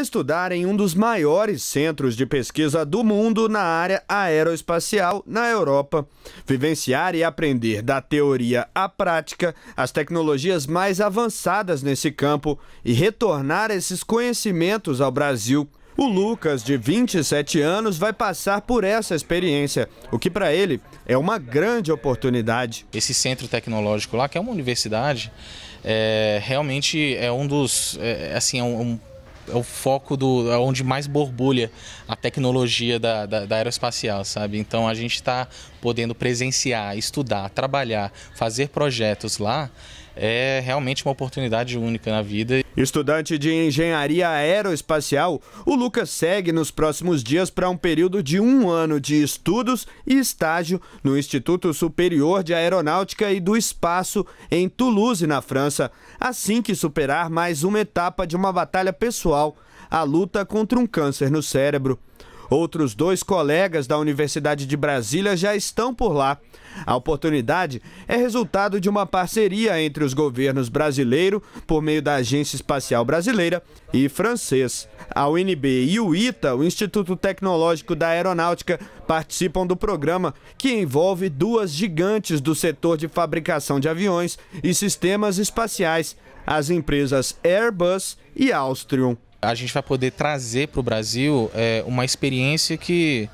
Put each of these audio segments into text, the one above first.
estudar em um dos maiores centros de pesquisa do mundo na área aeroespacial na Europa, vivenciar e aprender da teoria à prática as tecnologias mais avançadas nesse campo e retornar esses conhecimentos ao Brasil. O Lucas, de 27 anos, vai passar por essa experiência, o que para ele é uma grande oportunidade. Esse centro tecnológico lá, que é uma universidade, é, realmente é um dos, é, assim, é um, é o foco do. É onde mais borbulha a tecnologia da, da, da aeroespacial, sabe? Então a gente está podendo presenciar, estudar, trabalhar, fazer projetos lá é realmente uma oportunidade única na vida. Estudante de engenharia aeroespacial, o Lucas segue nos próximos dias para um período de um ano de estudos e estágio no Instituto Superior de Aeronáutica e do Espaço, em Toulouse, na França, assim que superar mais uma etapa de uma batalha pessoal, a luta contra um câncer no cérebro. Outros dois colegas da Universidade de Brasília já estão por lá. A oportunidade é resultado de uma parceria entre os governos brasileiro, por meio da Agência Espacial Brasileira, e francês. A UNB e o ITA, o Instituto Tecnológico da Aeronáutica, participam do programa que envolve duas gigantes do setor de fabricação de aviões e sistemas espaciais, as empresas Airbus e Austrium a gente vai poder trazer para o Brasil é, uma experiência que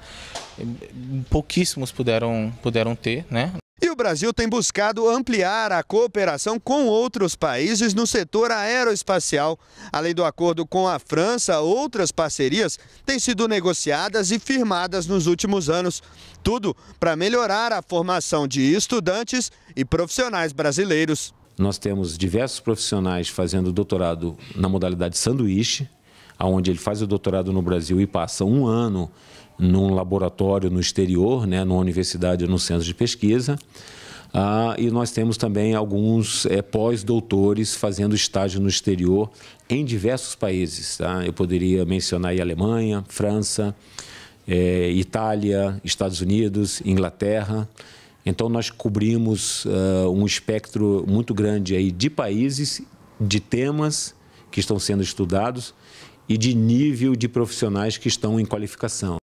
pouquíssimos puderam, puderam ter, né? E o Brasil tem buscado ampliar a cooperação com outros países no setor aeroespacial. Além do acordo com a França, outras parcerias têm sido negociadas e firmadas nos últimos anos. Tudo para melhorar a formação de estudantes e profissionais brasileiros. Nós temos diversos profissionais fazendo doutorado na modalidade sanduíche, onde ele faz o doutorado no Brasil e passa um ano num laboratório no exterior, né, numa universidade ou num centro de pesquisa. Ah, e nós temos também alguns é, pós-doutores fazendo estágio no exterior em diversos países. Tá? Eu poderia mencionar aí Alemanha, França, é, Itália, Estados Unidos, Inglaterra. Então nós cobrimos uh, um espectro muito grande aí de países, de temas que estão sendo estudados e de nível de profissionais que estão em qualificação.